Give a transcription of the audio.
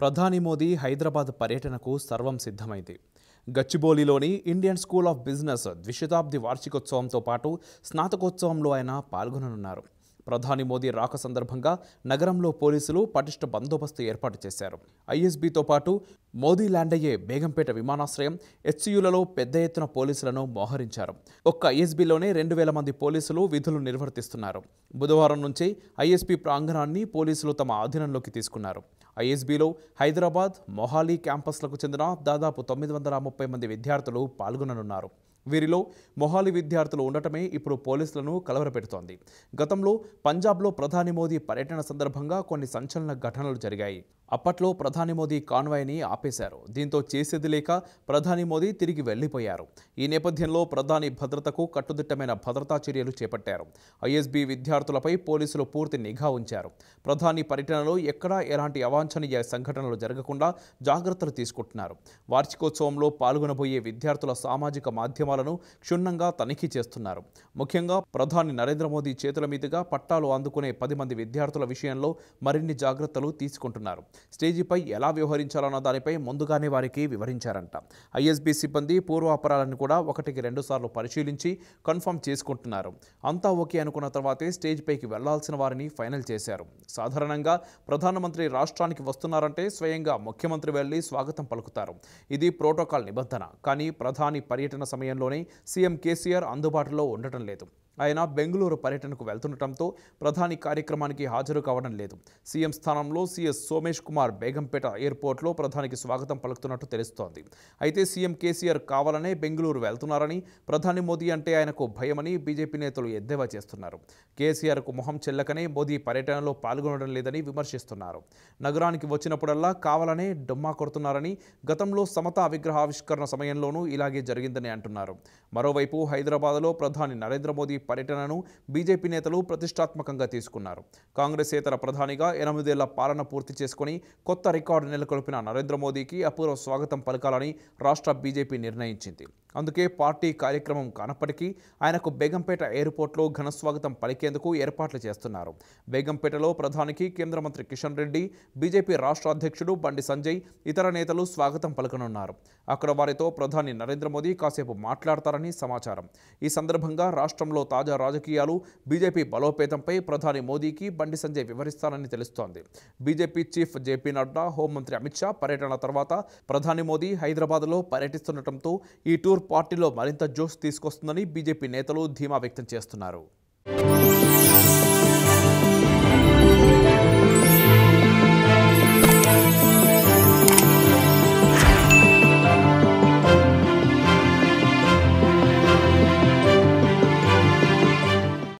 ప్రధాని మోదీ హైదరాబాద్ పర్యటనకు సర్వం సిద్ధమైంది గచ్చిబౌలిలోని ఇండియన్ స్కూల్ ఆఫ్ బిజినెస్ ద్విశతాబ్ది వార్షికోత్సవంతో పాటు స్నాతకోత్సవంలో ఆయన పాల్గొననున్నారు ప్రధాని మోదీ రాక సందర్భంగా నగరంలో పోలీసులు పటిష్ట బందోబస్తు ఏర్పాటు చేశారు ఐఎస్బీతో పాటు మోదీ ల్యాండ్ అయ్యే బేగంపేట విమానాశ్రయం హెచ్సియులలో పెద్ద ఎత్తున పోలీసులను మోహరించారు ఒక్క ఐఎస్బీలోనే రెండు వేల మంది పోలీసులు విధులు నిర్వర్తిస్తున్నారు బుధవారం నుంచి ఐఎస్బీ ప్రాంగణాన్ని పోలీసులు తమ ఆధీనంలోకి తీసుకున్నారు ఐఎస్బీలో హైదరాబాద్ మొహాలీ క్యాంపస్లకు చెందిన దాదాపు తొమ్మిది వందల ముప్పై మంది విద్యార్థులు పాల్గొననున్నారు వీరిలో మొహాలి విద్యార్థులు ఉండటమే ఇప్పుడు పోలీసులను కలవరపెడుతోంది గతంలో పంజాబ్లో ప్రధాని మోదీ పర్యటన సందర్భంగా కొన్ని సంచలన ఘటనలు జరిగాయి అప్పట్లో ప్రధాని మోదీ కాన్వాయ్ని ఆపేశారు దీంతో చేసేది లేక ప్రధాని మోదీ తిరిగి వెళ్లిపోయారు ఈ నేపథ్యంలో ప్రధాని భద్రతకు కట్టుదిట్టమైన భద్రతా చర్యలు చేపట్టారు ఐఎస్బీ విద్యార్థులపై పోలీసులు పూర్తి నిఘా ఉంచారు ప్రధాని పర్యటనలో ఎక్కడా ఎలాంటి అవాంఛనీయ సంఘటనలు జరగకుండా జాగ్రత్తలు తీసుకుంటున్నారు వార్షికోత్సవంలో పాల్గొనబోయే విద్యార్థుల సామాజిక మాధ్యమ కార్యక్రమాలను క్షుణ్ణంగా తనిఖీ చేస్తున్నారు ముఖ్యంగా ప్రధాని నరేంద్ర మోదీ చేతుల మీదుగా పట్టాలు అందుకునే పది మంది విద్యార్థుల విషయంలో మరిన్ని జాగ్రత్తలు తీసుకుంటున్నారు స్టేజీపై ఎలా వ్యవహరించాలన్న దానిపై ముందుగానే వారికి వివరించారంట ఐఎస్బీ సిబ్బంది పూర్వాపరాలను కూడా ఒకటికి రెండుసార్లు పరిశీలించి కన్ఫర్మ్ చేసుకుంటున్నారు అంతా ఓకే అనుకున్న తర్వాతే స్టేజ్ పైకి వెళ్లాల్సిన వారిని ఫైనల్ చేశారు సాధారణంగా ప్రధానమంత్రి రాష్ట్రానికి వస్తున్నారంటే స్వయంగా ముఖ్యమంత్రి వెళ్లి స్వాగతం పలుకుతారు ఇది ప్రోటోకాల్ నిబంధన కానీ ప్రధాని పర్యటన సమయంలో సమయంలోనే సీఎం కేసీఆర్ అందుబాటులో ఉండటం లేదు ఆయన బెంగళూరు పర్యటనకు వెళ్తుండటంతో ప్రధాని కార్యక్రమానికి హాజరు కావడం లేదు సీఎం స్థానంలో సీఎస్ సోమేష్ కుమార్ బేగంపేట ఎయిర్పోర్ట్లో ప్రధానికి స్వాగతం పలుకుతున్నట్టు తెలుస్తోంది అయితే సీఎం కేసీఆర్ కావాలనే బెంగళూరు వెళ్తున్నారని ప్రధాని మోదీ అంటే ఆయనకు భయమని బీజేపీ నేతలు ఎద్దేవా చేస్తున్నారు కేసీఆర్కు మొహం చెల్లకనే మోదీ పర్యటనలో పాల్గొనడం లేదని విమర్శిస్తున్నారు నగరానికి వచ్చినప్పుడల్లా కావాలనే డొమ్మా కొడుతున్నారని గతంలో సమతా విగ్రహావిష్కరణ సమయంలోనూ ఇలాగే జరిగిందని అంటున్నారు మరోవైపు హైదరాబాద్లో ప్రధాని నరేంద్ర మోదీ పర్యటనను బీజేపీ నేతలు ప్రతిష్టాత్మకంగా తీసుకున్నారు కాంగ్రెసేతర ప్రధానిగా ఎనిమిదేళ్ల పాలన పూర్తి చేసుకుని కొత్త రికార్డు నెలకొల్పిన నరేంద్ర మోదీకి అపూర్వ స్వాగతం పలకాలని రాష్ట్ర బీజేపీ నిర్ణయించింది అందుకే పార్టీ కార్యక్రమం కానప్పటికీ ఆయనకు బేగంపేట ఎయిర్పోర్ట్లో ఘనస్వాగతం పలికేందుకు ఏర్పాట్లు చేస్తున్నారు బేగంపేటలో ప్రధానికి కేంద్ర మంత్రి కిషన్ రెడ్డి బీజేపీ రాష్ట్ర అధ్యక్షుడు బండి సంజయ్ ఇతర నేతలు స్వాగతం పలకనున్నారు అక్కడ వారితో ప్రధాని నరేంద్ర మోదీ కాసేపు మాట్లాడతారని సమాచారం ఈ సందర్భంగా రాష్ట్రంలో తాజా రాజకీయాలు బీజేపీ బలోపేతంపై ప్రధాని మోదీకి బండి సంజయ్ వివరిస్తారని తెలుస్తోంది బీజేపీ చీఫ్ జేపీ నడ్డా హోంమంత్రి అమిత్ షా పర్యటన తర్వాత ప్రధాని మోదీ హైదరాబాద్లో పర్యటిస్తుండటంతో ఈ టూర్ పార్టీలో మరింత జోష్ తీసుకొస్తుందని బీజేపీ నేతలు ధీమా వ్యక్తం చేస్తున్నారు